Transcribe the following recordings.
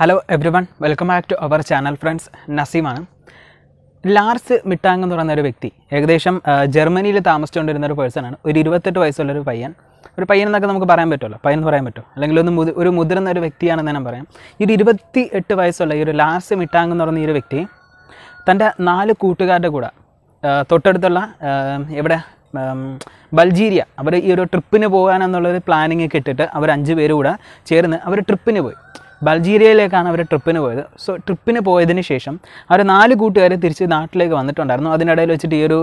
hello everyone welcome back to our channel friends നസീമാണ് ലാർസ് മിട്ടാങ് എന്ന് പറയുന്ന ഒരു വ്യക്തി ഏകദേശം ജർമ്മനിയിൽ താമസിച്ചുകൊണ്ടിരുന്ന ഒരു പേഴ്സണാണ് ഒരു ഇരുപത്തെട്ട് വയസ്സുള്ളൊരു പയ്യൻ ഒരു പയ്യൻ എന്നൊക്കെ നമുക്ക് പറയാൻ പറ്റുമല്ലോ പയ്യൻ എന്ന് പറയാൻ പറ്റുമോ അല്ലെങ്കിൽ ഒന്ന് മുതി ഒരു മുതിർന്ന ഒരു വ്യക്തിയാണെന്ന് തന്നെ പറയാം ഈ ഒരു ഇരുപത്തി എട്ട് വയസ്സുള്ള ഈ ഒരു ലാർസ് മിട്ടാങ് എന്ന് പറയുന്ന ഈ ഒരു വ്യക്തി തൻ്റെ നാല് കൂട്ടുകാരുടെ കൂടെ തൊട്ടടുത്തുള്ള എവിടെ ബൾജീരിയ അവർ ഈ ഒരു ട്രിപ്പിന് പോകാനെന്നുള്ളൊരു പ്ലാനിങ് ഒക്കെ ഇട്ടിട്ട് അവർ അഞ്ച് പേര് കൂടെ ചേർന്ന് അവർ ട്രിപ്പിന് പോയി ബൾജീരിയയിലേക്കാണ് അവർ ട്രിപ്പിന് പോയത് സോ ട്രിപ്പിന് പോയതിന് ശേഷം അവർ നാല് കൂട്ടുകാർ തിരിച്ച് നാട്ടിലേക്ക് വന്നിട്ടുണ്ടായിരുന്നു അതിനിടയിൽ വെച്ചിട്ട് ഈ ഒരു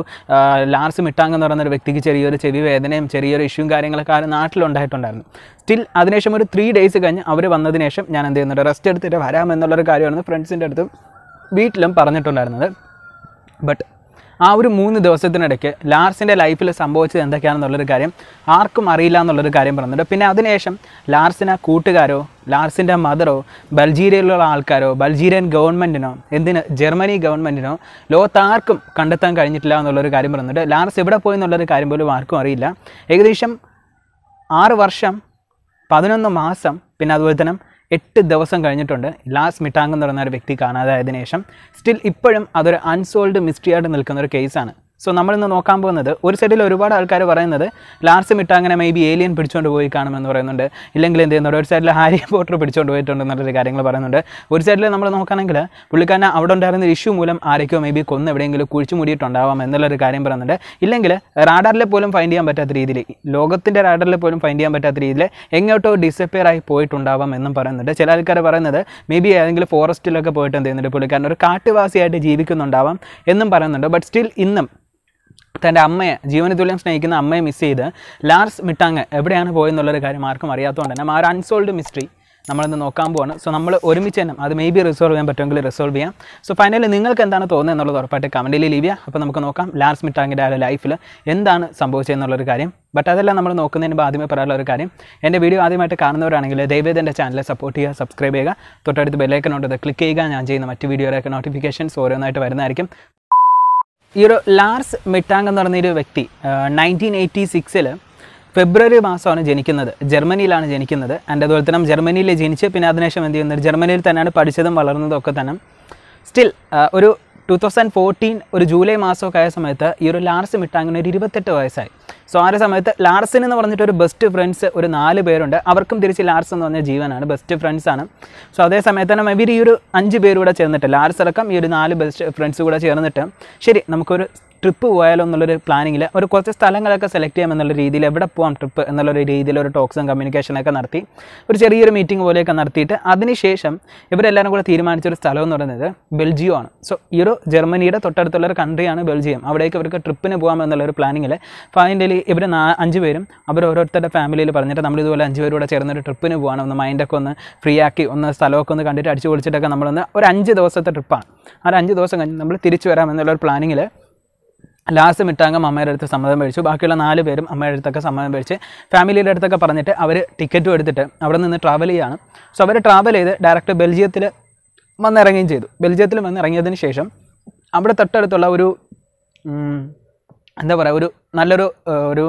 ലാർസ് മിട്ടാങ്ങെന്ന് എന്ന് പറയുന്ന ഒരു വ്യക്തിക്ക് ചെറിയൊരു ചെവി വേദനയും ചെറിയൊരു ഇഷ്യൂവും കാര്യങ്ങളൊക്കെ ആ നാട്ടിലുണ്ടായിട്ടുണ്ടായിരുന്നു സ്റ്റിൽ അതിനുശേഷം ഒരു ത്രീ ഡേയ്സ് കഴിഞ്ഞ് അവർ വന്നതിന് ശേഷം ഞാൻ എന്ത് ചെയ്യുന്നുണ്ട് റെസ്റ്റ് എടുത്തിട്ട് വരാമെന്നുള്ളൊരു കാര്യമാണ് ഫ്രണ്ട്സിൻ്റെ അടുത്തും വീട്ടിലും പറഞ്ഞിട്ടുണ്ടായിരുന്നത് ബട്ട് ആ ഒരു മൂന്ന് ദിവസത്തിനിടയ്ക്ക് ലാർസിൻ്റെ ലൈഫിൽ സംഭവിച്ചത് എന്തൊക്കെയാണെന്നുള്ളൊരു കാര്യം ആർക്കും അറിയില്ല എന്നുള്ളൊരു കാര്യം പറഞ്ഞിട്ടുണ്ട് പിന്നെ അതിനുശേഷം ലാർസിന് കൂട്ടുകാരോ ലാർസിൻ്റെ മദറോ ബൾജീരിയയിലുള്ള ആൾക്കാരോ ബൾജീരിയൻ ഗവൺമെൻറ്റിനോ എന്തിന് ജർമ്മനി ഗവൺമെൻറ്റിനോ ലോകത്താർക്കും കണ്ടെത്താൻ കഴിഞ്ഞിട്ടില്ല എന്നുള്ളൊരു കാര്യം പറഞ്ഞിട്ടുണ്ട് ലാർസ് എവിടെ പോയി എന്നുള്ളൊരു കാര്യം പോലും ആർക്കും അറിയില്ല ഏകദേശം ആറ് വർഷം പതിനൊന്ന് മാസം പിന്നെ അതുപോലെ തന്നെ എട്ട് ദിവസം കഴിഞ്ഞിട്ടുണ്ട് ലാസ്റ്റ് മിട്ടാങ് എന്ന് പറയുന്ന ഒരു വ്യക്തി കാണാതായതിനു ശേഷം സ്റ്റിൽ ഇപ്പോഴും അതൊരു അൺസോൾഡ് മിസ്റ്ററി ആയിട്ട് നിൽക്കുന്ന ഒരു കേസാണ് സോ നമ്മളിന്ന് നോക്കാൻ പോകുന്നത് ഒരു സൈഡിൽ ഒരുപാട് ആൾക്കാർ പറയുന്നത് ലാർസ് മിട്ട അങ്ങനെ മേ ബി ഏലിയൻ പിടിച്ചുകൊണ്ട് പോയി കാണുമെന്ന് പറയുന്നുണ്ട് ഇല്ലെങ്കിൽ എന്ത് ചെയ്യുന്നുണ്ട് ഒരു സൈഡിൽ ഹാരി പോട്ടർ പിടിച്ചുകൊണ്ട് പോയിട്ടുണ്ട് എന്നുള്ളൊരു കാര്യങ്ങൾ പറയുന്നുണ്ട് ഒരു സൈഡിൽ നമ്മൾ നോക്കുകയാണെങ്കിൽ പുള്ളിക്കാരനെ അവിടെ ഉണ്ടായിരുന്ന ഇഷ്യൂ മൂലം ആരൊക്കെയോ മേ ബി കൊന്ന് എവിടെയെങ്കിലും കുഴിച്ചു മൂടിയിട്ടുണ്ടാവാം എന്നുള്ളൊരു കാര്യം പറയുന്നുണ്ട് ഇല്ലെങ്കിൽ റാഡറിൽ പോലും ഫൈൻഡ് ചെയ്യാൻ പറ്റാത്ത രീതിയിൽ ലോകത്തിൻ്റെ റാഡറിൽ പോലും ഫൈൻഡ് ചെയ്യാൻ പറ്റാത്ത രീതിയിൽ എങ്ങോട്ടോ ഡിസപ്പിയർ ആയി പോയിട്ടുണ്ടാവാം എന്നും പറയുന്നുണ്ട് ചില ആൾക്കാർ പറയുന്നത് മേ ബി ഏതെങ്കിലും ഫോറസ്റ്റിലൊക്കെ പോയിട്ട് എന്ത് ചെയ്യുന്നുണ്ട് പുള്ളിക്കാരൻ ഒരു കാട്ടുവാസിയായിട്ട് ജീവിക്കുന്നുണ്ടാവാം എന്നും പറയുന്നുണ്ട് ബട്ട് സ്റ്റിൽ ഇന്നും തൻ്റെ അമ്മയെ ജീവനതുല്യം സ്നേഹിക്കുന്ന അമ്മയെ മിസ് ചെയ്ത് ലാർസ് മിട്ടാങ് എവിടെയാണ് പോയെന്നുള്ളൊരു കാര്യം ആർക്കും അറിയാത്തതുകൊണ്ട് തന്നെ ആ ഒരു അൺസോൾഡ് മിസ്റ്ററി നമ്മളിന്ന് നോക്കാൻ പോവാണ് സോ നമ്മൾ ഒരുമിച്ച് തന്നെ അത് മേ ബി റിസോൾവ് ചെയ്യാൻ പറ്റുമെങ്കിൽ റിസോൾവ് ചെയ്യാം സോ ഫൈനലി നിങ്ങൾക്ക് എന്താണ് തോന്നുന്നത് എന്നുള്ളത് ഉറപ്പായിട്ട് കമൻറ്റിൽ ലീവ് ചെയ്യാം അപ്പോൾ നമുക്ക് നോക്കാം ലാർസ് മിട്ടാങ്ങിൻ്റെ ആ ലൈഫിൽ എന്താണ് സംഭവിച്ചതെന്നുള്ളൊരു കാര്യം ബട്ട് അതെല്ലാം നമ്മൾ നോക്കുന്നതിന് മുമ്പ് ആദ്യമേ പറയാനുള്ള ഒരു കാര്യം എൻ്റെ വീഡിയോ ആദ്യമായിട്ട് കാണുന്നവരാണെങ്കിൽ ദയവേദ എൻ്റെ ചാനൽ സപ്പോർട്ട് ചെയ്യുക സബ്സ്ക്രൈബ് ചെയ്യുക തൊട്ടടുത്ത് ഉണ്ടത് ക്ലിക്ക് ചെയ്യുക ഞാൻ ചെയ്യുന്ന മറ്റ് വീഡിയോയുടെയൊക്കെ നോട്ടിഫിക്കേഷൻസ് ഓരോന്നായിട്ട് വരുന്നതായിരിക്കും ഈ ഒരു ലാർസ് മിട്ടാങ് എന്ന് പറഞ്ഞ ഒരു വ്യക്തി നയൻറ്റീൻ എയ്റ്റി സിക്സിൽ ഫെബ്രുവരി മാസമാണ് ജനിക്കുന്നത് ജർമ്മനിയിലാണ് ജനിക്കുന്നത് ആൻഡ് അതുപോലെ തന്നെ ജർമ്മനിയിൽ ജനിച്ച് പിന്നെ അതിനുശേഷം എന്ത് ചെയ്യുന്നത് ജർമ്മനിയിൽ തന്നെയാണ് പഠിച്ചതും വളർന്നതും ഒക്കെ തന്നെ സ്റ്റിൽ ഒരു ടു തൗസൻഡ് ഫോർട്ടീൻ ഒരു ജൂലൈ മാസമൊക്കെ ആയ സമയത്ത് ഈ ഒരു ലാർസ് മിട്ടാങ്ങിന് ഒരു ഇരുപത്തെട്ട് വയസ്സായി സോ ആ ഒരു സമയത്ത് ലാർസൻ എന്ന് പറഞ്ഞിട്ട് ഒരു ബെസ്റ്റ് ഫ്രണ്ട്സ് ഒരു നാല് പേരുണ്ട് അവർക്കും തിരിച്ച് ലാർസ് എന്ന് പറഞ്ഞ ജീവനാണ് ബെസ്റ്റ് ഫ്രണ്ട്സ് ആണ് സോ അതേ സമയത്ത് തന്നെ ഇവർ ഈ ഒരു അഞ്ച് പേരൂടെ ചേർന്നിട്ട് ലാർസ് അടക്കം ഈ ഒരു നാല് ബെസ്റ്റ് ഫ്രണ്ട്സ് കൂടെ ചേർന്നിട്ട് ശരി നമുക്കൊരു ട്രിപ്പ് പോയാലോ എന്നുള്ളൊരു പ്ലാനിങ്ങിൽ ഒരു കുറച്ച് സ്ഥലങ്ങളൊക്കെ സെലക്ട് ചെയ്യാം എന്നുള്ള രീതിയിൽ എവിടെ പോകാം ട്രിപ്പ് എന്നുള്ളൊരു രീതിയിൽ ഒരു ടോക്സും കമ്മ്യൂണിക്കേഷനൊക്കെ നടത്തി ഒരു ചെറിയൊരു മീറ്റിംഗ് പോലെയൊക്കെ നടത്തിയിട്ട് അതിനുശേഷം ഇവരെല്ലാവരും കൂടെ തീരുമാനിച്ച ഒരു സ്ഥലം എന്ന് പറയുന്നത് ബെൽജിയം ആണ് സോ ഈ ഒരു ജർമ്മനിയുടെ തൊട്ടടുത്തുള്ള ഒരു കൺട്രിയാണ് ബെൽജിയം അവിടേക്ക് ഇവർക്ക് ട്രിപ്പിന് പോകാം എന്നുള്ള ഒരു പ്ലാനിങ്ങിൽ ഫൈനലി ഇവർ അഞ്ച് പേരും അവർ ഓരോരുത്തരുടെ ഫാമിലിയിൽ പറഞ്ഞിട്ട് നമ്മളിതുപോലെ അഞ്ച് പേരൂടെ ചേർന്നൊരു ട്രിപ്പിന് പോകാൻ ഒന്ന് മൈൻഡൊക്കെ ഒന്ന് ഫ്രീ ആക്കി ഒന്ന് സ്ഥലമൊക്കെ ഒന്ന് കണ്ടിട്ട് അടിച്ചു പൊളിച്ചിട്ടൊക്കെ നമ്മളൊന്ന് ഒരു അഞ്ച് ദിവസത്തെ ട്രിപ്പാണ് ആ ഒരു അഞ്ച് ദിവസം കഴിഞ്ഞ് നമ്മൾ തിരിച്ചു വരാം എന്നുള്ള ഒരു പ്ലാനിങ്ങിൽ ലാസ്റ്റ് മിട്ടാങ്കം അമ്മയുടെ അടുത്ത് സമ്മതം മേടിച്ചു ബാക്കിയുള്ള നാല് പേരും അമ്മയുടെ അടുത്തൊക്കെ സമ്മതം മേടിച്ച് ഫാമിലിയുടെ അടുത്തൊക്കെ പറഞ്ഞിട്ട് അവർ ടിക്കറ്റും എടുത്തിട്ട് അവിടെ നിന്ന് ട്രാവൽ ചെയ്യാണ് സോ അവർ ട്രാവൽ ചെയ്ത് ഡയറക്റ്റ് ബെൽജിയത്തിൽ വന്നിറങ്ങുകയും ചെയ്തു ബെൽജിയത്തിൽ വന്നിറങ്ങിയതിന് ശേഷം അവിടെ തൊട്ടടുത്തുള്ള ഒരു എന്താ പറയുക ഒരു നല്ലൊരു ഒരു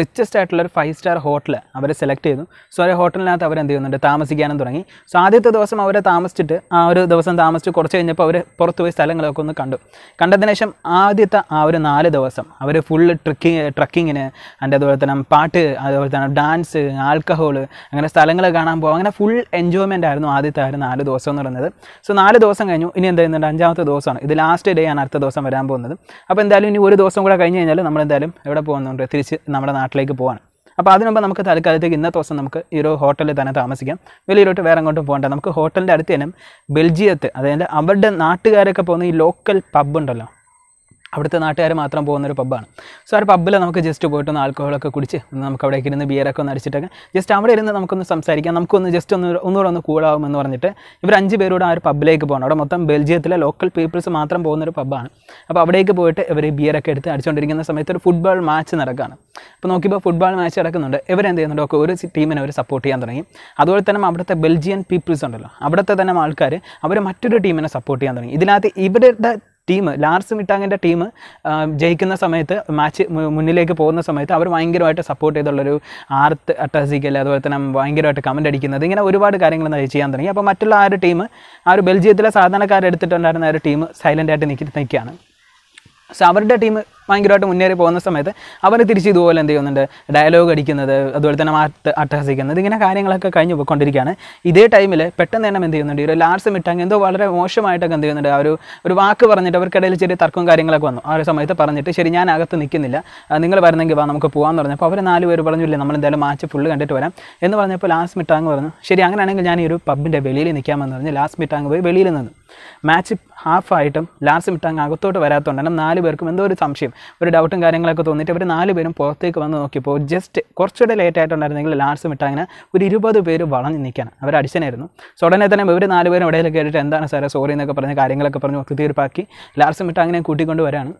റിച്ചസ്റ്റ് ആയിട്ടുള്ള ഒരു ഫൈവ് സ്റ്റാർ ഹോട്ടൽ അവർ സെലക്ട് ചെയ്തു സോ ആ ഹോട്ടലിനകത്ത് അവർ എന്ത് ചെയ്യുന്നുണ്ട് താമസിക്കാനും തുടങ്ങി സോ ആദ്യത്തെ ദിവസം അവരെ താമസിച്ചിട്ട് ആ ഒരു ദിവസം താമസിച്ച് കുറച്ച് കഴിഞ്ഞപ്പോൾ അവർ പുറത്ത് പോയി സ്ഥലങ്ങളൊക്കെ ഒന്ന് കണ്ടു കണ്ടതിന് ശേഷം ആദ്യത്തെ ആ ഒരു നാല് ദിവസം അവർ ഫുള്ള് ട്രക്കിങ് ട്രക്കിങ്ങിന് അതിൻ്റെ അതുപോലെ തന്നെ പാട്ട് അതുപോലെ തന്നെ ഡാൻസ് ആൽക്കഹോൾ അങ്ങനെ സ്ഥലങ്ങൾ കാണാൻ പോകും അങ്ങനെ ഫുൾ എൻജോയ്മെൻ്റ് ആയിരുന്നു ആദ്യത്തെ ആ നാല് ദിവസം എന്ന് പറയുന്നത് സോ നാല് ദിവസം കഴിഞ്ഞു ഇനി എന്ത് ചെയ്യുന്നുണ്ട് അഞ്ചാമത്തെ ദിവസമാണ് ഇത് ലാസ്റ്റ് ഡേ ആണ് അടുത്ത ദിവസം വരാൻ പോകുന്നത് അപ്പോൾ എന്തായാലും ഇനി ഒരു ദിവസം കൂടെ കഴിഞ്ഞ് കഴിഞ്ഞാൽ നമ്മൾ എന്തായാലും എവിടെ പോകുന്നുണ്ട് തിരിച്ച് നമ്മുടെ നാട്ടിലേക്ക് പോകാൻ അപ്പോൾ അതിനുമ്പോൾ നമുക്ക് തൽക്കാലത്തേക്ക് ഇന്നത്തെ ദിവസം നമുക്ക് ഈ ഒരു ഹോട്ടലിൽ തന്നെ താമസിക്കാം വലിയൊരുട്ട് വേറെ എങ്ങോട്ടും പോകേണ്ട നമുക്ക് ഹോട്ടലിൻ്റെ അടുത്ത് തന്നെ ബെൽജിയത്ത് അതായത് അവരുടെ നാട്ടുകാരൊക്കെ പോകുന്ന ഈ ലോക്കൽ പബ്ബുണ്ടല്ലോ അവിടുത്തെ നാട്ടുകാർ മാത്രം പോകുന്ന ഒരു പബ്ബാണ് സോ ആ പബ്ബിൽ നമുക്ക് ജസ്റ്റ് പോയിട്ട് ഒന്ന് ആൽക്കഹോളൊക്കെ കുടിച്ച് ഒന്ന് നമുക്ക് അവിടേക്ക് ഇരുന്ന് ബിയറൊക്കെ ഒന്ന് അടിച്ചിട്ടൊക്കെ ജസ്റ്റ് അവിടെ ഇരുന്ന് നമുക്കൊന്ന് സംസാരിക്കാം നമുക്കൊന്ന് ജസ്റ്റ് ഒന്ന് ഒന്നുകൂടെ ഒന്ന് എന്ന് പറഞ്ഞിട്ട് ഇവർ അഞ്ച് പേരോട് ആ ഒരു പബ്ബിലേക്ക് പോകണം അവിടെ മൊത്തം ബെൽജിയത്തിലെ ലോക്കൽ പീപ്പിൾസ് മാത്രം പോകുന്ന ഒരു പബ്ബാണ് അപ്പോൾ അവിടേക്ക് പോയിട്ട് ഇവർ ബിയറൊക്കെ എടുത്ത് അടിച്ചുകൊണ്ടിരിക്കുന്ന സമയത്ത് ഒരു ഫുട്ബോൾ മാച്ച് നടക്കുകയാണ് അപ്പോൾ നോക്കിയപ്പോൾ ഫുട്ബോൾ മാച്ച് നടക്കുന്നുണ്ട് ഇവരെന്ത് ചെയ്യുന്നുണ്ട് ഒക്കെ ഒരു ടീമിനെ അവർ സപ്പോർട്ട് ചെയ്യാൻ തുടങ്ങി അതുപോലെ തന്നെ അവിടുത്തെ ബെൽജിയൻ പീപ്പിൾസ് ഉണ്ടല്ലോ അവിടുത്തെ തന്നെ ആൾക്കാർ അവർ മറ്റൊരു ടീമിനെ സപ്പോർട്ട് ചെയ്യാൻ തുടങ്ങി ഇതിനകത്ത് ഇവരുടെ ടീം ലാർസ് മിട്ടാങ്ങിൻ്റെ ടീം ജയിക്കുന്ന സമയത്ത് മാച്ച് മുന്നിലേക്ക് പോകുന്ന സമയത്ത് അവർ ഭയങ്കരമായിട്ട് സപ്പോർട്ട് ചെയ്തുള്ളൊരു ആർത്ത് അട്ടസിക്കൽ അതുപോലെ തന്നെ ഭയങ്കരമായിട്ട് കമൻ്റ് അടിക്കുന്നത് ഇങ്ങനെ ഒരുപാട് കാര്യങ്ങൾ ചെയ്യാൻ തുടങ്ങി അപ്പോൾ മറ്റുള്ള ആ ഒരു ടീം ആ ഒരു ബെൽജിയത്തിലെ സാധാരണക്കാരെടുത്തിട്ടുണ്ടായിരുന്ന ആ ഒരു ടീം സൈലൻ്റായിട്ട് നിൽക്കി നിൽക്കുകയാണ് സോ അവരുടെ ടീം ഭയങ്കരമായിട്ട് മുന്നേറി പോകുന്ന സമയത്ത് അവർ തിരിച്ച് ഇതുപോലെ എന്ത് ചെയ്യുന്നുണ്ട് ഡയലോഗ് അടിക്കുന്നത് അതുപോലെ തന്നെ മാറ്റ് അട്ടഹസിക്കുന്നത് ഇങ്ങനെ കാര്യങ്ങളൊക്കെ കഴിഞ്ഞ് പോയിക്കൊണ്ടിരിക്കുകയാണ് ഇതേ ടൈമിൽ പെട്ടെന്ന് തന്നെ എന്ത് ചെയ്യുന്നുണ്ട് ഒരു ലാർസ് മിട്ടാങ് എന്തോ വളരെ മോശമായിട്ടൊക്കെ എന്ത് ചെയ്യുന്നുണ്ട് ആ ഒരു ഒരു വാക്ക് പറഞ്ഞിട്ട് അവർക്കിടയിൽ ചെറിയ തർക്കവും കാര്യങ്ങളൊക്കെ വന്നു ആ ഒരു സമയത്ത് പറഞ്ഞിട്ട് ശരി ഞാൻ അകത്ത് നിൽക്കുന്നില്ല നിങ്ങൾ വരുന്നെങ്കിൽ വാ നമുക്ക് പോകാമെന്ന് പറഞ്ഞപ്പോൾ അവർ നാല് പേര് പറഞ്ഞില്ല നമ്മൾ എന്തായാലും മാച്ച് ഫുള്ള് കണ്ടിട്ട് വരാം എന്ന് പറഞ്ഞപ്പോൾ ലാസ്റ്റ് മിട്ടാങ് പറഞ്ഞു ശരി അങ്ങനെയാണെങ്കിൽ ഞാൻ ഈ ഒരു പബ്ബിൻ്റെ വെളിയിൽ നിൽക്കാമെന്ന് പറഞ്ഞ് ലാസ്റ്റ് മിട്ടാങ് പോയി വെളിയിൽ നിന്നു മാച്ച് ഹാഫായിട്ടും ലാസ്റ്റ് മിട്ടാങ് അകത്തോട്ട് വരാത്തതുകൊണ്ട് നാല് പേർക്കും എന്തോ ഒരു സംശയം ഒരു ഡൗട്ടും കാര്യങ്ങളൊക്കെ തോന്നിയിട്ട് ഇവർ നാല് പേരും പുറത്തേക്ക് വന്ന് നോക്കിയപ്പോൾ ജസ്റ്റ് കുറച്ചുകൂടെ ലേറ്റ് ആയിട്ടുണ്ടായിരുന്നെങ്കിൽ ലാസ്റ്റ് വിട്ട് അങ്ങനെ ഒരു ഇരുപത് പേര് വളഞ്ഞ് നിൽക്കുകയാണ് അവർ അടിച്ചനായിരുന്നു സോ ഉടനെ തന്നെ ഇവർ നാല് പേരും ഇടയിൽ കയറിയിട്ട് എന്താണ് സാറേ സോറി എന്നൊക്കെ പറഞ്ഞ് കാര്യങ്ങളൊക്കെ പറഞ്ഞ് തീർപ്പാക്കി ലാസ്റ്റ് വിട്ട് അങ്ങനെ കൂട്ടിക്കൊണ്ട് വരാണ്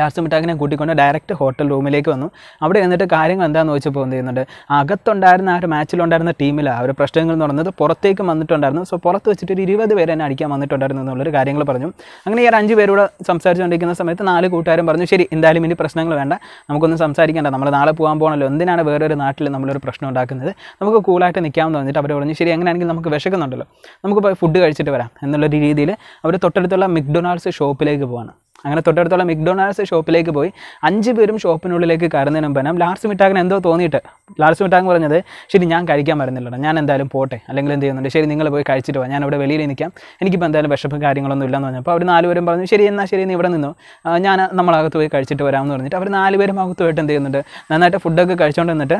ലാസ്റ്റ് മിട്ടാക്കിനെ കൂട്ടിക്കൊണ്ട് ഡയറക്റ്റ് ഹോട്ടൽ റൂമിലേക്ക് വന്നു അവിടെ എന്നിട്ട് കാര്യങ്ങൾ എന്താണെന്ന് ചോദിച്ചപ്പോൾ എന്ത് ചെയ്യുന്നുണ്ട് അകത്തുണ്ടായിരുന്ന ആ ഒരു മാച്ചിലുണ്ടായിരുന്ന ടീമിൽ ആ ഒരു പ്രശ്നങ്ങൾ പറയുന്നത് പുറത്തേക്കും വന്നിട്ടുണ്ടായിരുന്നു സോ പുറത്ത് വെച്ചിട്ട് ഒരു ഇരുപത് പേരെ തന്നെ അടിക്കാൻ വന്നിട്ടുണ്ടായിരുന്നു എന്നുള്ളൊരു കാര്യങ്ങൾ പറഞ്ഞു അങ്ങനെ ഈ ഒരു അഞ്ച് സംസാരിച്ചുകൊണ്ടിരിക്കുന്ന സമയത്ത് നാല് കൂട്ടുകാരും പറഞ്ഞു ശരി എന്തായാലും ഇനി പ്രശ്നങ്ങൾ വേണ്ട നമുക്കൊന്നും സംസാരിക്കേണ്ട നമ്മൾ നാളെ പോകാൻ പോകണമല്ലോ എന്തിനാണ് വേറൊരു നാട്ടിൽ നമ്മളൊരു പ്രശ്നം ഉണ്ടാക്കുന്നത് നമുക്ക് കൂളായിട്ട് നിൽക്കാമെന്ന് പറഞ്ഞിട്ട് അവർ പറഞ്ഞു ശരി അങ്ങനെയാണെങ്കിൽ നമുക്ക് വിശക്കുന്നുണ്ടല്ലോ നമുക്ക് ഫുഡ് കഴിച്ചിട്ട് വരാം എന്നുള്ളൊരു രീതിയിൽ അവർ തൊട്ടടുത്തുള്ള മിക്ഡൊണാൾഡ്സ് ഷോപ്പിലേക്ക് പോവാണ് അങ്ങനെ തൊട്ടടുത്തുള്ള മിക്ഡൊണാൾഡ്സ് ഷോപ്പിലേക്ക് പോയി അഞ്ച് പേരും ഷോപ്പിനുള്ളിലേക്ക് കയറുന്നതിന് മുമ്പേനും ലാർസ് മിട്ടാകിന് എന്തോ തോന്നിയിട്ട് ലാർസ് മിട്ടാക് പറഞ്ഞത് ശരി ഞാൻ കഴിക്കാൻ വരുന്നില്ലടാ ഞാൻ എന്തായാലും പോട്ടെ അല്ലെങ്കിൽ എന്ത് ചെയ്യുന്നുണ്ട് ശരി നിങ്ങൾ പോയി കഴിച്ചിട്ട് പോകാം ഞാൻ ഇവിടെ വെളിയിൽ നിൽക്കാം എനിക്കിപ്പോൾ എന്തായാലും വിഷപ്പ് കാര്യങ്ങളൊന്നും ഇല്ലെന്ന് പറഞ്ഞപ്പോൾ അവർ നാലുപേരും പറഞ്ഞു ശരി എന്നാൽ ശരി നീ ഇവിടെ നിന്നു ഞാൻ നമ്മളകത്ത് പോയി കഴിച്ചിട്ട് വരാമെന്ന് പറഞ്ഞിട്ട് അവർ നാലുപേരും അകത്തുമായിട്ട് എന്ത് ചെയ്യുന്നുണ്ട് നന്നായിട്ട് ഫുഡൊക്കെ കഴിച്ചുകൊണ്ട് വന്നിട്ട്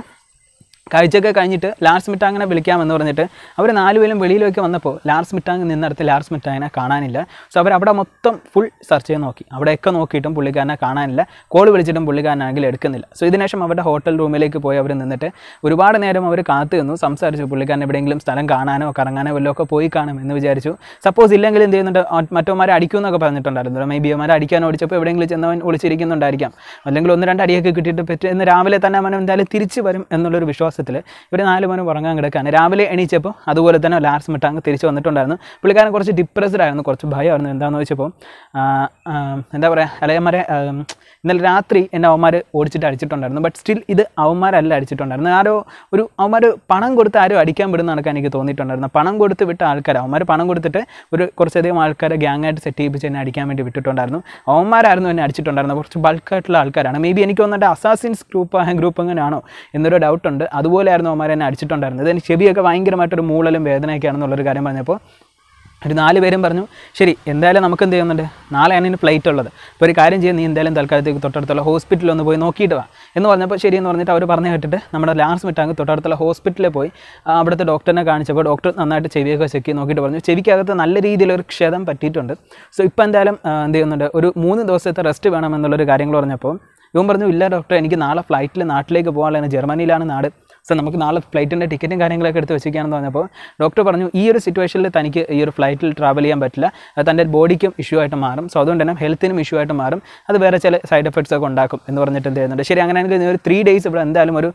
കഴിച്ചൊക്കെ കഴിഞ്ഞിട്ട് ലാർസ് മിറ്റാങ്ങിനെ വിളിക്കാമെന്ന് പറഞ്ഞിട്ട് അവർ നാലുപേരും വെളിയിലേക്ക് വന്നപ്പോൾ ലാർസ് മിറ്റാങ് നിന്നിടത്ത് ലാർസ് മിറ്റാങ്ങിനെ കാണാനില്ല സോ അവർ അവിടെ മൊത്തം ഫുൾ സെർച്ച് ചെയ്ത് നോക്കി അവിടെയൊക്കെ നോക്കിയിട്ടും പുള്ളിക്കാരനെ കാണാനില്ല കോൾ വിളിച്ചിട്ടും പുള്ളിക്കാരനാണെങ്കിൽ എടുക്കുന്നില്ല സോ ഇതിനുശേഷം അവരുടെ ഹോട്ടൽ റൂമിലേക്ക് പോയി അവർ നിന്നിട്ട് ഒരുപാട് നേരം അവർ കാത്തു നിന്നു സംസാരിച്ചു പുള്ളിക്കാരൻ എവിടെയെങ്കിലും സ്ഥലം കാണാനോ കറങ്ങാനോ വല്ലതൊക്കെ പോയി കാണും എന്ന് വിചാരിച്ചു സപ്പോസ് ഇല്ലെങ്കിൽ എന്ത് ചെയ്യുന്നുണ്ട് മറ്റോമാരെ അടിക്കുമെന്നൊക്കെ പറഞ്ഞിട്ടുണ്ടായിരുന്നു മേ ബി അമാരെ അടിക്കാൻ ഓടിച്ചപ്പോൾ എവിടെയെങ്കിലും ചെന്നവൻ ഒളിച്ചിരിക്കുന്നുണ്ടായിരിക്കാം അല്ലെങ്കിൽ ഒന്ന് രണ്ട് അടിയൊക്കെ കിട്ടിയിട്ട് പറ്റും ഇന്ന് രാവിലെ തന്നെ അവൻ എന്തായാലും തിരിച്ചു വരും എന്നുള്ളൊരു വിശ്വാസം ദിവസത്തിൽ ഇവർ നാല് മണി ഉറങ്ങാൻ കിടക്കുകയാണ് രാവിലെ എണീച്ചപ്പോൾ അതുപോലെ തന്നെ ലാർസ് മിട്ടാങ് തിരിച്ച് വന്നിട്ടുണ്ടായിരുന്നു പുള്ളിക്കാരൻ കുറച്ച് ഡിപ്രസ്ഡ് ആയിരുന്നു കുറച്ച് ഭയമായിരുന്നു എന്താണെന്ന് വെച്ചപ്പോൾ എന്താ പറയുക അലയന്മാരെ ഇന്നലെ രാത്രി എന്നെ അവന്മാർ ഓടിച്ചിട്ട് അടിച്ചിട്ടുണ്ടായിരുന്നു ബട്ട് സ്റ്റിൽ ഇത് അവന്മാരല്ല അടിച്ചിട്ടുണ്ടായിരുന്നു ആരോ ഒരു അവന്മാർ പണം കൊടുത്ത് ആരോ അടിക്കാൻ വിടുന്ന എനിക്ക് തോന്നിയിട്ടുണ്ടായിരുന്നു പണം കൊടുത്ത് വിട്ട ആൾക്കാർ അവന്മാർ പണം കൊടുത്തിട്ട് ഒരു കുറച്ചധികം ആൾക്കാരെ ഗ്യാങ്ങായിട്ട് സെറ്റ് ചെയ്യിപ്പിച്ച് എന്നെ അടിക്കാൻ വേണ്ടി വിട്ടിട്ടുണ്ടായിരുന്നു അവന്മാരായിരുന്നു എന്നെ അടിച്ചിട്ടുണ്ടായിരുന്നു കുറച്ച് ബൾക്കായിട്ടുള്ള ആൾക്കാരാണ് മേ ബി എനിക്ക് വന്നിട്ട് അസാസിൻസ് ഗ്രൂപ്പ് ഗ്രൂപ്പ് എങ്ങനെയാണോ എന്നൊരു ഡൗട്ടുണ്ട് അതുപോലെയായിരുന്നു അവന്മാർ എന്നെ അടിച്ചിട്ടുണ്ടായിരുന്നത് അതിന് ചെവിയൊക്കെ ഭയങ്കരമായിട്ടൊരു മൂളലും വേദനയൊക്കെയാണെന്നുള്ളൊരു കാര്യം പറഞ്ഞപ്പോൾ ഒരു നാല് പേരും പറഞ്ഞു ശരി എന്തായാലും നമുക്ക് എന്ത് ചെയ്യുന്നുണ്ട് നാളെയാണ് ഇനി ഫ്ലൈറ്റ് ഉള്ളത് അപ്പോൾ ഒരു കാര്യം ചെയ്യുന്ന നീ എന്തായാലും തൽക്കാലത്തേക്ക് തൊട്ടടുത്തുള്ള ഹോസ്പിറ്റലിൽ ഒന്ന് പോയി നോക്കിയിട്ട് വാ എന്ന് പറഞ്ഞപ്പോൾ ശരി എന്ന് പറഞ്ഞിട്ട് അവർ പറഞ്ഞു കേട്ടിട്ട് നമ്മുടെ ലാൻസ് മിട്ടാങ്ക് തൊട്ടടുത്തുള്ള ഹോസ്പിറ്റലിൽ പോയി അവിടുത്തെ ഡോക്ടറിനെ കാണിച്ചപ്പോൾ ഡോക്ടർ നന്നായിട്ട് ചെവിയൊക്കെ ചെക്ക് നോക്കിയിട്ട് പറഞ്ഞു ചെവിക്കകത്ത് നല്ല രീതിയിലൊരു ക്ഷതം പറ്റിയിട്ടുണ്ട് സോ ഇപ്പോൾ എന്തായാലും എന്ത് ചെയ്യുന്നുണ്ട് ഒരു മൂന്ന് ദിവസത്തെ റെസ്റ്റ് വേണമെന്നുള്ളൊരു കാര്യങ്ങൾ പറഞ്ഞപ്പോൾ ഇവൻ പറഞ്ഞു ഇല്ല ഡോക്ടർ എനിക്ക് നാളെ ഫ്ലൈറ്റിൽ നാട്ടിലേക്ക് പോകാനുള്ളതാണ് ജർമ്മനിയിലാണ് നാട് സോ നമുക്ക് നാളെ ഫ്ലൈറ്റിൻ്റെ ടിക്കറ്റും കാര്യങ്ങളൊക്കെ എടുത്ത് വെച്ചിരിക്കുകയാണെന്ന് പറഞ്ഞപ്പോൾ ഡോക്ടർ പറഞ്ഞു ഈ ഒരു സിറ്റുവേഷനിൽ തനിക്ക് ഈ ഒരു ഫ്ലൈറ്റിൽ ട്രാവൽ ചെയ്യാൻ പറ്റില്ല അത് തൻ്റെ ബോഡിക്കും ഇഷ്യൂ ആയിട്ട് മാറും സോ അതുകൊണ്ട് തന്നെ ഹെൽത്തിനും ഇഷ്യൂ ആയിട്ട് മാറും അത് വേറെ ചില സൈഡ് എഫക്ട്സ് ഒക്കെ ഉണ്ടാക്കും എന്ന് പറഞ്ഞിട്ട് എന്ത് ചെയ്യുന്നുണ്ട് ശരി ആണെങ്കിൽ ഒരു ത്രീ ഡേയ്സ് ഇവിടെ എന്തായാലും ഒരു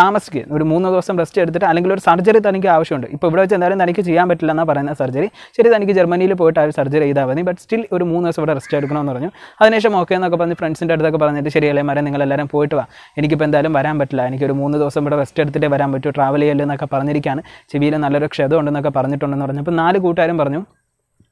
താമസിക്കുക ഒരു മൂന്ന് ദിവസം റെസ്റ്റ് എടുത്തിട്ട് അല്ലെങ്കിൽ ഒരു സർജറി തനിക്ക് ആവശ്യമുണ്ട് ഇപ്പോൾ ഇവിടെ വെച്ച് എന്തായാലും തനിക്ക് ചെയ്യാൻ പറ്റില്ല എന്നാണ് പറയുന്ന സർജറി ശരി തനിക്ക് ജർമ്മനിയിൽ പോയിട്ട് ആ സർജറി ചെയ്താൽ മതി ബട്ട് സ്റ്റിൽ ഒരു മൂന്ന് ദിവസം ഇവിടെ റെസ്റ്റ് എടുക്കണമെന്ന് പറഞ്ഞു അതിനുശേഷം ഓക്കെ എന്നൊക്കെ പറഞ്ഞ് ഫ്രണ്ട്സിൻ്റെ അടുത്തൊക്കെ പറഞ്ഞിട്ട് ശരി അല്ലേ മരം നിങ്ങളെല്ലാവരും പോയിട്ട് വാ എനിക്കിപ്പോൾ എന്തായാലും വരാൻ പറ്റില്ല എനിക്കൊരു മൂന്ന് ദിവസം ഇവിടെ റെസ്റ്റ് റെസ്റ്റ് എടുത്തിട്ടേ വരാൻ പറ്റൂ ട്രാവൽ ചെയ്യല്ലോ എന്നൊക്കെ പറഞ്ഞിരിക്കുകയാണ് ചെവിയിൽ നല്ലൊരു ക്ഷതമുണ്ടെന്നൊക്കെ പറഞ്ഞിട്ടുണ്ടെന്ന് പറഞ്ഞപ്പോൾ നാല് കൂട്ടുകാരും പറഞ്ഞു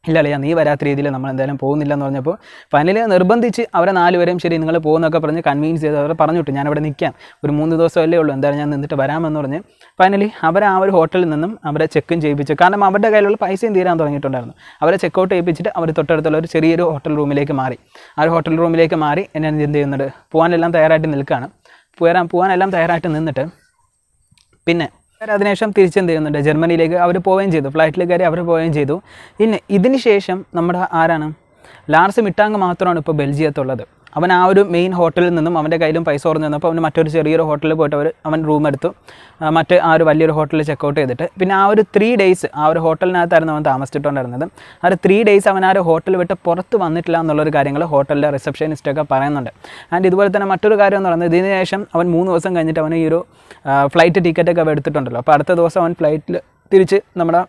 ഇല്ല അല്ലയാ നീ വരാത്ത രീതിയിൽ നമ്മൾ എന്തായാലും പോകുന്നില്ല എന്ന് പറഞ്ഞപ്പോൾ ഫൈനലി നിർബന്ധിച്ച് അവരെ നാലുപേരെയും ശരി നിങ്ങൾ പോകുന്നൊക്കെ പറഞ്ഞ് കൺവീൻസ് ചെയ്ത് അവരെ പറഞ്ഞിട്ട് ഞാനവിടെ നിൽക്കാം ഒരു മൂന്ന് ദിവസമല്ലേ ഉള്ളൂ എന്തായാലും ഞാൻ നിന്നിട്ട് വരാമെന്ന് പറഞ്ഞ് ഫൈനലി അവരെ ആ ഒരു ഹോട്ടലിൽ നിന്നും അവരെ ചെക്കും ചെയ്യിപ്പിച്ചു കാരണം അവരുടെ കയ്യിലുള്ള പൈസയും തീരാൻ തുടങ്ങിയിട്ടുണ്ടായിരുന്നു അവരെ ചെക്കൗട്ട് ചെയ്യിപ്പിച്ചിട്ട് അവർ തൊട്ടടുത്തുള്ള ഒരു ചെറിയൊരു ഹോട്ടൽ റൂമിലേക്ക് മാറി ആ ഒരു ഹോട്ടൽ റൂമിലേക്ക് മാറി എന്നെ എന്ത് ചെയ്യുന്നുണ്ട് പോകാനെല്ലാം തയ്യാറായിട്ട് നിൽക്കുകയാണ് പോരാൻ പോകാനെല്ലാം തയ്യാറായിട്ട് നിന്നിട്ട് പിന്നെ അതിനുശേഷം തിരിച്ചെന്ത് ചെയ്യുന്നുണ്ട് ജർമ്മനിയിലേക്ക് അവർ പോവുകയും ചെയ്തു ഫ്ലൈറ്റിൽ കയറി അവർ പോവുകയും ചെയ്തു പിന്നെ ഇതിന് ശേഷം നമ്മുടെ ആരാണ് ലാർസ് മിട്ടാങ് മാത്രമാണ് ഇപ്പോൾ ബെൽജിയത്തുള്ളത് അവൻ ആ ഒരു മെയിൻ ഹോട്ടലിൽ നിന്നും അവൻ്റെ കയ്യിലും പൈസ ഓർന്നു നിന്നപ്പോൾ അവന് മറ്റൊരു ചെറിയൊരു ഹോട്ടലിൽ പോയിട്ട് അവർ അവൻ റൂം എടുത്തു മറ്റ് ആ ഒരു വലിയൊരു ഹോട്ടലിൽ ചെക്കൗട്ട് ചെയ്തിട്ട് പിന്നെ ആ ഒരു ത്രീ ഡേയ്സ് ആ ഒരു ഹോട്ടലിനകത്തായിരുന്നു അവൻ താമസിച്ചിട്ടുണ്ടായിരുന്നത് ആ ഒരു ത്രീ ഡേയ്സ് അവൻ ആ ഒരു ഹോട്ടൽ വിട്ട് പുറത്ത് വന്നിട്ടില്ല എന്നുള്ളൊരു കാര്യങ്ങൾ ഹോട്ടലിലെ റിസപ്ഷനിസ്റ്റൊക്കെ പറയുന്നുണ്ട് ആൻഡ് ഇതുപോലെ തന്നെ മറ്റൊരു കാര്യം എന്ന് പറയുന്നത് ഇതിന് ശേഷം അവൻ മൂന്ന് ദിവസം കഴിഞ്ഞിട്ട് അവൻ ഈ ഒരു ഫ്ലൈറ്റ് ടിക്കറ്റൊക്കെ എടുത്തിട്ടുണ്ടല്ലോ അപ്പോൾ അടുത്ത ദിവസം അവൻ ഫ്ലൈറ്റിൽ തിരിച്ച് നമ്മുടെ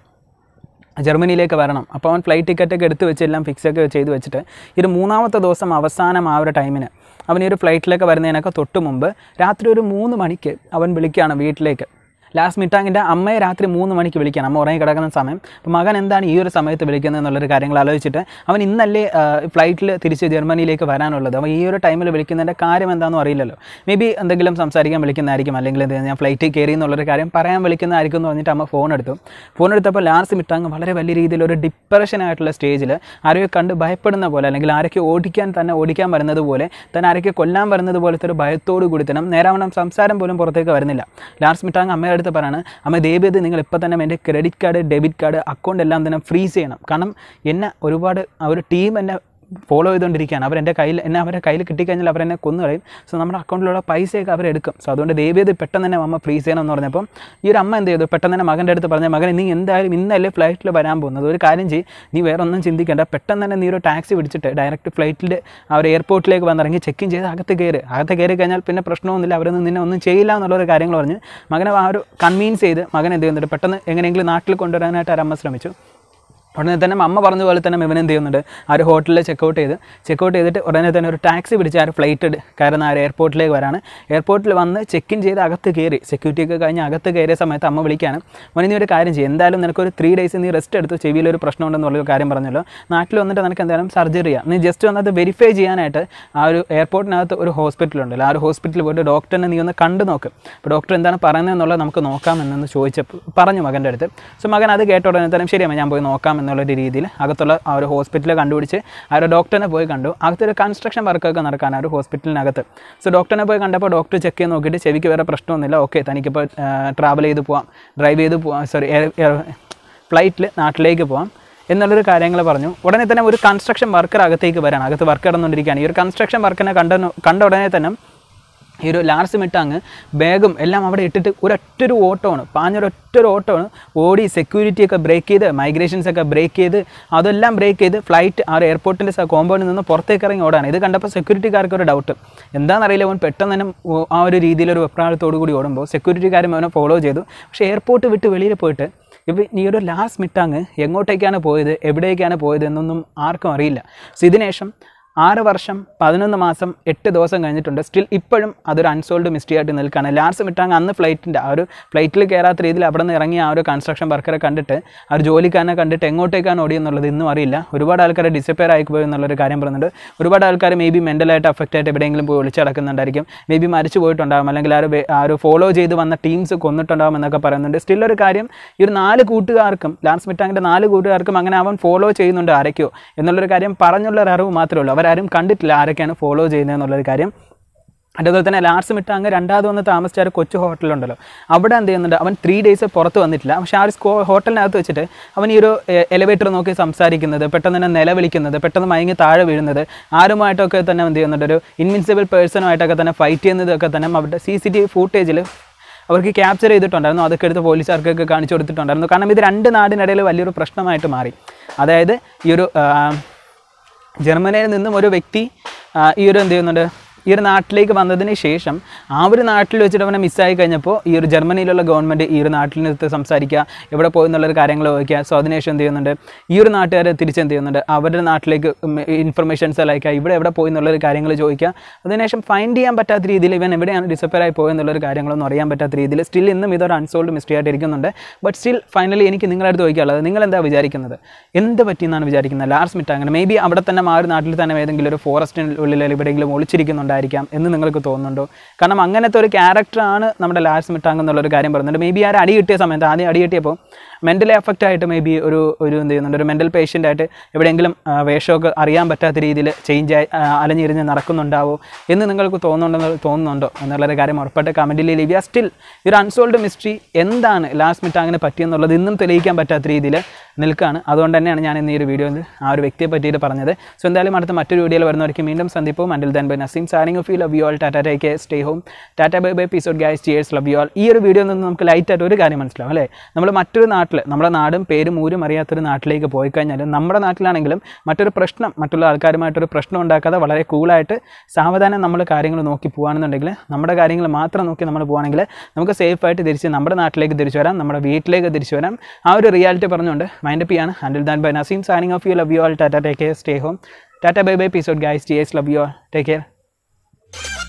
ജർമ്മനിയിലേക്ക് വരണം അപ്പോൾ അവൻ ഫ്ലൈറ്റ് ടിക്കറ്റൊക്കെ എടുത്ത് വെച്ച് എല്ലാം ഫിക്സൊക്കെ ചെയ്ത് വെച്ചിട്ട് ഈ ഒരു മൂന്നാമത്തെ ദിവസം അവസാനം ആ ഒരു ടൈമിന് അവൻ ഈ ഒരു ഫ്ലൈറ്റിലൊക്കെ വരുന്നതിനൊക്കെ തൊട്ട് മുമ്പ് രാത്രി ഒരു മൂന്ന് മണിക്ക് അവൻ വിളിക്കുകയാണ് വീട്ടിലേക്ക് ലാസ്റ്റ് മിട്ടാങ്കിൻ്റെ അമ്മയെ രാത്രി മൂന്ന് മണിക്ക് വിളിക്കാൻ അമ്മ ഉറങ്ങി കിടക്കുന്ന സമയം അപ്പോൾ മകൻ എന്താണ് ഈ ഒരു സമയത്ത് വിളിക്കുന്നത് എന്നുള്ളൊരു കാര്യങ്ങൾ ആലോചിച്ചിട്ട് അവൻ ഇന്നല്ലേ ഫ്ലൈറ്റിൽ തിരിച്ച് ജർമ്മനിയിലേക്ക് വരാനുള്ളത് അവൻ ഈ ഒരു ടൈമിൽ വിളിക്കുന്നതിൻ്റെ കാര്യം എന്താണെന്ന് അറിയില്ലല്ലോ മേ ബി എന്തെങ്കിലും സംസാരിക്കാൻ വിളിക്കുന്നതായിരിക്കും അല്ലെങ്കിൽ എന്താ ഞാൻ ഫ്ലൈറ്റിൽ കയറി എന്നുള്ളൊരു കാര്യം പറയാൻ വിളിക്കുന്നതായിരിക്കും എന്ന് പറഞ്ഞിട്ട് അമ്മ ഫോൺ എടുത്തു ഫോൺ എടുത്തപ്പോൾ ലാസ്റ്റ് മിട്ടാങ് വളരെ വലിയ രീതിയിൽ ഒരു ഡിപ്രഷൻ ആയിട്ടുള്ള സ്റ്റേജിൽ ആരെയോ കണ്ട് ഭയപ്പെടുന്ന പോലെ അല്ലെങ്കിൽ ആരൊക്കെ ഓടിക്കാൻ തന്നെ ഓടിക്കാൻ വരുന്നത് പോലെ തന്നെ ആരൊക്കെ കൊല്ലാൻ വരുന്നത് പോലത്തെ ഒരു ഭയത്തോടു കൂടി തന്നെ നേരാവണ്ണം സംസാരം പോലും പുറത്തേക്ക് വരുന്നില്ല ലാസ്റ്റ് മിട്ടാങ് അമ്മയുടെ അടുത്ത് പറയാണ് അമ്മ ദേവിയത് നിങ്ങൾ ഇപ്പോൾ തന്നെ എൻ്റെ credit card debit card account എല്ലാം തന്നെ ഫ്രീസ് ചെയ്യണം കാരണം എന്നെ ഒരുപാട് ഒരു ടീം എന്നെ ഫോളോ ചെയ്തുകൊണ്ടിരിക്കുകയാണ് അവരെൻ്റെ കയ്യിൽ എന്നെ അവരുടെ കയ്യിൽ കിട്ടിക്കഴിഞ്ഞാൽ അവരെന്നെ കൊന്നു കളയും സോ നമ്മുടെ അക്കൗണ്ടിലുള്ള പൈസയൊക്കെ അവരെടുക്കും സോ അതുകൊണ്ട് ദൈവം പെട്ടെന്ന് തന്നെ അമ്മ ഫ്രീസ് ചെയ്യണം എന്ന് പറഞ്ഞപ്പോൾ ഈ ഒരു അമ്മ എന്ത് ചെയ്തു പെട്ടെന്ന് തന്നെ മകൻ്റെ അടുത്ത് പറഞ്ഞ മകൻ നീ എന്തായാലും ഇന്നല്ലേ ഫ്ലൈറ്റിൽ വരാൻ പോകുന്നത് ഒരു കാര്യം ചെയ്യും നീ വേറെ ഒന്നും ചിന്തിക്കേണ്ട പെട്ടെന്ന് തന്നെ നീ ഒരു ടാക്സി പിടിച്ചിട്ട് ഡയറക്റ്റ് ഫ്ലൈറ്റിൽ അവർ എയർപോർട്ടിലേക്ക് വന്നിറങ്ങി ചെക്ക് ഇൻ ചെയ്ത് അകത്ത് കയറി അകത്ത് കയറി കഴിഞ്ഞാൽ പിന്നെ പ്രശ്നമൊന്നുമില്ല അവരൊന്നും നിന്നെ ഒന്നും ചെയ്യില്ല എന്നുള്ളൊരു കാര്യങ്ങൾ പറഞ്ഞ് മകനെ ആ ഒരു കൺവീൻസ് ചെയ്ത് മകൻ എന്ത് ചെയ്യുന്നുണ്ട് പെട്ടെന്ന് എങ്ങനെയെങ്കിലും നാട്ടിൽ കൊണ്ടുവരാനായിട്ട് അവരമ്മ ശ്രമിച്ചു ഉടനെ തന്നെ അമ്മ പറഞ്ഞ പോലെ തന്നെ ഇവൻ ചെയ്യുന്നുണ്ട് ആ ഒരു ഹോട്ടലിൽ ചെക്കൗട്ട് ചെയ്ത് ചെക്കൗട്ട് ചെയ്തിട്ട് ഉടനെ തന്നെ ഒരു ടാക്സി പിടിച്ച് ആ ഒരു ഫ്ലൈറ്റ് കയറുന്ന ആ ഒരു എയർപോർട്ടിലേക്ക് വരാണ് എയർപോർട്ടിൽ വന്ന് ചെക്ക് ഇൻ ചെയ്ത് അകത്ത് കയറി സെക്യൂരിറ്റി ഒക്കെ കഴിഞ്ഞ് അകത്ത് കയറിയ സമയത്ത് അമ്മ വിളിക്കാണ് മോനെ നീ ഒരു കാര്യം ചെയ്യും എന്തായാലും നിനക്ക് ഒരു ത്രീ ഡേയ്സ് നീ റെസ്റ്റ് എടുത്തു ചെവിയിൽ ഒരു പ്രശ്നം ഉണ്ടെന്നുള്ള കാര്യം പറഞ്ഞല്ലോ നാട്ടിൽ വന്നിട്ട് നിനക്ക് എന്തായാലും സർജറി ചെയ്യാം നീ ജസ്റ്റ് വന്നത് വെരിഫൈ ചെയ്യാനായിട്ട് ആ ഒരു എയർപോർട്ടിനകത്ത് ഒരു ഹോസ്പിറ്റലുണ്ടല്ലോ ആ ഒരു ഹോസ്പിറ്റലിൽ പോയിട്ട് ഡോക്ടറിനെ നീ ഒന്ന് കണ്ടു നോക്ക് അപ്പോൾ ഡോക്ടർ എന്താണ് പറയുന്നത് എന്നുള്ളത് നമുക്ക് നോക്കാം എന്നൊന്ന് ചോദിച്ചപ്പോൾ പറഞ്ഞു മകൻ്റെ അടുത്ത് സോ മകൻ അത് കേട്ട ഉടനെ തന്നെ ശരിയാണ് ഞാൻ പോയി നോക്കാം എന്നുള്ളൊരു രീതിയിൽ അകത്തുള്ള ആ ഒരു ഹോസ്പിറ്റലിൽ കണ്ടുപിടിച്ച് ആ ഒരു ഡോക്ടറിനെ പോയി കണ്ടു ഒരു കൺസ്ട്രക്ഷൻ വർക്കൊക്കെ നടക്കാൻ ആ ഒരു ഹോസ്പിറ്റലിനകത്ത് സോ ഡോക്ടറിനെ പോയി കണ്ടപ്പോൾ ഡോക്ടർ ചെക്ക് ചെയ്ത് നോക്കിയിട്ട് ചെവിക്ക് വേറെ പ്രശ്നമൊന്നുമില്ല ഓക്കെ തനിക്കിപ്പോൾ ട്രാവൽ ചെയ്ത് പോവാം ഡ്രൈവ് ചെയ്ത് പോവാം സോറി ഫ്ലൈറ്റിൽ നാട്ടിലേക്ക് പോവാം എന്നുള്ളൊരു കാര്യങ്ങൾ പറഞ്ഞു ഉടനെ തന്നെ ഒരു കൺസ്ട്രക്ഷൻ വർക്കർ അകത്തേക്ക് വരാണ് അകത്ത് വർക്ക് നടന്നുകൊണ്ടിരിക്കുകയാണ് ഈ ഒരു കൺസ്ട്രക്ഷൻ വർക്കിനെ കണ്ട കണ്ട ഉടനെ തന്നെ ഈ ഒരു ലാർജ് മിട്ടാങ് ബാഗും എല്ലാം അവിടെ ഇട്ടിട്ട് ഒരൊറ്റൊരു ഓട്ടമാണ് പാഞ്ഞൊരൊറ്റൊരു ഓട്ടമാണ് ഓടി സെക്യൂരിറ്റിയൊക്കെ ബ്രേക്ക് ചെയ്ത് മൈഗ്രേഷൻസൊക്കെ ബ്രേക്ക് ചെയ്ത് അതെല്ലാം ബ്രേക്ക് ചെയ്ത് ഫ്ലൈറ്റ് ആ എയർപോർട്ടിൻ്റെ കോമ്പൗണ്ടിൽ നിന്ന് പുറത്തേക്ക് ഇറങ്ങി ഓടാണ് ഇത് കണ്ടപ്പോൾ സെക്യൂരിറ്റിക്കാർക്ക് ഒരു ഡൗട്ട് എന്താണെന്നറിയില്ല അവൻ പെട്ടെന്ന് തന്നെ ആ ഒരു രീതിയിലൊരു വെപ്രാളത്തോടു കൂടി ഓടുമ്പോൾ സെക്യൂരിറ്റിക്കാരും അവനെ ഫോളോ ചെയ്തു പക്ഷേ എയർപോർട്ട് വിട്ട് വെളിയിൽ പോയിട്ട് ഇപ്പം ഈ ഒരു ലാസ്റ്റ് മിട്ടാങ് എങ്ങോട്ടേക്കാണ് പോയത് എവിടേക്കാണ് പോയത് എന്നൊന്നും ആർക്കും അറിയില്ല സോ ഇതിനുശേഷം ആറ് വർഷം പതിനൊന്ന് മാസം എട്ട് ദിവസം കഴിഞ്ഞിട്ടുണ്ട് സ്റ്റിൽ ഇപ്പോഴും അതൊരു അൺസോൾഡ് മിസ്റ്ററി ആയിട്ട് നിൽക്കുകയാണ് ലാർസ് മിട്ടാങ് അന്ന് ഫ്ലൈറ്റിൻ്റെ ആ ഒരു ഫ്ലൈറ്റിൽ കയറാത്ത രീതിയിൽ അവിടെ നിന്ന് ഇറങ്ങി ആ ഒരു കൺസ്ട്രക്ഷൻ വർക്കറെ കണ്ടിട്ട് ആ ഒരു ജോലിക്കാരനെ കണ്ടിട്ട് എങ്ങോട്ടേക്കാണ് ഓടിയെന്നുള്ളത് ഇന്നും അറിയില്ല ഒരുപാട് ആൾക്കാർ ഡിസപ്പയർ ആയിപ്പോയി എന്നുള്ളൊരു കാര്യം പറയുന്നുണ്ട് ഒരുപാട് ആൾക്കാർ മേ ബി മെൻ്റലായിട്ട് അഫക്റ്റ് ആയിട്ട് എവിടെയെങ്കിലും പോയി ഒളിച്ചു കിടക്കുന്നുണ്ടായിരിക്കും മേ ബി മരിച്ചു പോയിട്ടുണ്ടാകും അല്ലെങ്കിൽ ആ ഒരു ആ ഒരു ഫോളോ ചെയ്ത് വന്ന ടീംസ് കൊന്നിട്ടുണ്ടാകും എന്നൊക്കെ പറയുന്നുണ്ട് സ്റ്റിൽ ഒരു കാര്യം ഈ ഒരു നാല് കൂട്ടുകാർക്കും ലാൻസ് മിറ്റാങ്ങിൻ്റെ നാല് കൂട്ടുകാർക്കും അങ്ങനെ അവൻ ഫോളോ ചെയ്യുന്നുണ്ട് ആരൊക്കെയോ എന്നുള്ളൊരു കാര്യം പറഞ്ഞുള്ളൊരു അറിവ് മാത്രമേ ഉള്ളൂ അവർ ആരും കണ്ടിട്ടില്ല ആരൊക്കെയാണ് ഫോളോ ചെയ്യുന്നത് എന്നുള്ളൊരു കാര്യം അതുപോലെ തന്നെ ലാസ്റ്റ് മിട്ട് അങ്ങ് രണ്ടാമത് വന്ന് താമസിച്ച ഒരു കൊച്ചു ഹോട്ടലുണ്ടല്ലോ അവിടെ എന്ത് ചെയ്യുന്നുണ്ട് അവൻ ത്രീ ഡേയ്സ് പുറത്ത് വന്നിട്ടില്ല പക്ഷെ ആ ഒരു സ്കോ ഹോട്ടലിനകത്ത് വെച്ചിട്ട് അവൻ ഈ ഒരു എലിവേറ്റർ നോക്കി സംസാരിക്കുന്നത് പെട്ടെന്ന് തന്നെ നിലവിളിക്കുന്നത് പെട്ടെന്ന് മയങ്ങി താഴെ വീഴുന്നത് ആരുമായിട്ടൊക്കെ തന്നെ എന്ത് ചെയ്യുന്നുണ്ട് ഒരു ഇൻവിൻസിബിൾ പേഴ്സണുമായിട്ടൊക്കെ തന്നെ ഫൈറ്റ് ചെയ്യുന്നതൊക്കെ തന്നെ അവരുടെ സി സി ടി വി ഫൂട്ടേജിൽ അവർക്ക് ക്യാപ്ചർ ചെയ്തിട്ടുണ്ടായിരുന്നു അതൊക്കെ എടുത്ത് പോലീസുകാർക്കൊക്കെ കാണിച്ചു കൊടുത്തിട്ടുണ്ടായിരുന്നു കാരണം ഇത് രണ്ട് നാടിനിടയിൽ വലിയൊരു പ്രശ്നമായിട്ട് മാറി അതായത് ഈ ഒരു ജർമ്മനിയിൽ നിന്നും ഒരു വ്യക്തി ഈ ഒരു എന്ത് ചെയ്യുന്നുണ്ട് ഈ ഒരു നാട്ടിലേക്ക് വന്നതിന് ശേഷം ആ ഒരു നാട്ടിൽ വെച്ചിട്ട് അവനെ മിസ്സായി കഴിഞ്ഞപ്പോൾ ഈ ഒരു ജർമ്മനിയിലുള്ള ഗവൺമെൻറ് ഈ ഒരു നാട്ടിനടുത്ത് സംസാരിക്കുക എവിടെ പോയി എന്നുള്ളൊരു കാര്യങ്ങൾ ചോദിക്കുക സോ ശേഷം എന്ത് ചെയ്യുന്നുണ്ട് ഈ ഒരു നാട്ടുകാർ എന്ത് ചെയ്യുന്നുണ്ട് അവരുടെ നാട്ടിലേക്ക് ഇൻഫർമേഷൻസ് അയക്കുക ഇവിടെ എവിടെ പോയി എന്നുള്ളൊരു കാര്യങ്ങൾ ചോദിക്കുക അതിനുശേഷം ഫൈൻഡ് ചെയ്യാൻ പറ്റാത്ത രീതിയിൽ ഇവൻ എവിടെയാണ് ഡിസപ്പയർ ആയി എന്നുള്ളൊരു കാര്യങ്ങളൊന്നും അറിയാൻ പറ്റാത്ത രീതിയിൽ സ്റ്റിൽ ഇന്നും ഇതൊരു അൺസോൾഡ് മിസ്റ്ററി ഇരിക്കുന്നുണ്ട് ബട്ട് സ്റ്റിൽ ഫൈനലി എനിക്ക് നിങ്ങളടുത്ത് ചോദിക്കാനുള്ളത് നിങ്ങൾ എന്താ വിചാരിക്കുന്നത് എന്ത് പറ്റിയെന്നാണ് വിചാരിക്കുന്നത് ലാർസ് മിറ്റാങ്ങനെ മേ ബി അവിടെ തന്നെ ആ ഒരു നാട്ടിൽ തന്നെ ഏതെങ്കിലും ഒരു ഫോറസ്റ്റിനുള്ളിൽ എവിടെയെങ്കിലും ഒളിച്ചിരിക്കുന്നുണ്ട് ഉണ്ടായിരിക്കാം എന്ന് നിങ്ങൾക്ക് തോന്നുന്നുണ്ടോ കാരണം അങ്ങനത്തെ ഒരു ക്യാരക്ടറാണ് നമ്മുടെ ലാൽ മിട്ടാങ് എന്നുള്ളൊരു കാര്യം പറയുന്നുണ്ട് മേ ബി ആ അടി കിട്ടിയ സമയത്ത് ആദ്യം അടി കിട്ടിയപ്പോൾ മെൻ്റലി എഫക്റ്റ് ആയിട്ട് മേ ബി ഒരു ഒരു എന്ത് ചെയ്യുന്നുണ്ട് ഒരു മെൻ്റൽ പേഷ്യൻ്റ് ആയിട്ട് എവിടെയെങ്കിലും വേഷമൊക്കെ അറിയാൻ പറ്റാത്ത രീതിയിൽ ചേഞ്ച് ആയി അലഞ്ഞിരിഞ്ഞ് നടക്കുന്നുണ്ടാവോ എന്ന് നിങ്ങൾക്ക് തോന്നുന്നുണ്ടെന്ന് തോന്നുന്നുണ്ടോ എന്നുള്ളൊരു കാര്യം ഉറപ്പായിട്ട് കമൻറ്റിൽ ലീവ് സ്റ്റിൽ ഒരു അൺസോൾഡ് മിസ്റ്ററി എന്താണ് ലാസ്റ്റ് മിനിറ്റ് അങ്ങനെ പറ്റിയെന്നുള്ളത് ഇന്നും തെളിയിക്കാൻ പറ്റാത്ത രീതിയിൽ നിൽക്കുകയാണ് അതുകൊണ്ട് തന്നെയാണ് ഞാൻ ഇന്ന് ഈ ഒരു വീഡിയോയിൽ ആ ഒരു വ്യക്തിയെ പറ്റിയിട്ട് പറഞ്ഞത് സോ എന്തായാലും അടുത്ത മറ്റൊരു വീഡിയോയിൽ വരുന്നവർക്ക് വീണ്ടും സന്ദിപ്പോ until then bye Naseem signing off you love you all tata take care stay home tata bye bye episode guys cheers love you all ഈ ഒരു വീഡിയോയിൽ നിന്ന് നമുക്ക് ലൈറ്റായിട്ട് ഒരു കാര്യം മനസ്സിലാവും അല്ലേ നമ്മൾ മറ്റൊരു നാട്ടിൽ നാട്ടിൽ നമ്മുടെ നാടും പേരും ഊരും അറിയാത്തൊരു നാട്ടിലേക്ക് പോയി കഴിഞ്ഞാൽ നമ്മുടെ നാട്ടിലാണെങ്കിലും മറ്റൊരു പ്രശ്നം മറ്റുള്ള ആൾക്കാരുമായിട്ടൊരു പ്രശ്നം ഉണ്ടാക്കാതെ വളരെ കൂളായിട്ട് സാവധാനം നമ്മൾ കാര്യങ്ങൾ നോക്കി പോകുകയാണെന്നുണ്ടെങ്കിൽ നമ്മുടെ കാര്യങ്ങൾ മാത്രം നോക്കി നമ്മൾ പോകുകയാണെങ്കിൽ നമുക്ക് സേഫായിട്ട് തിരിച്ച് നമ്മുടെ നാട്ടിലേക്ക് തിരിച്ചു വരാം നമ്മുടെ വീട്ടിലേക്ക് തിരിച്ചു വരാം ആ ഒരു റിയാലിറ്റി പറഞ്ഞുകൊണ്ട് അപ്പ് ചെയ്യാണ് until then bye Naseem signing off you love you all tata take care stay home tata bye bye peace out guys ടി love you all take care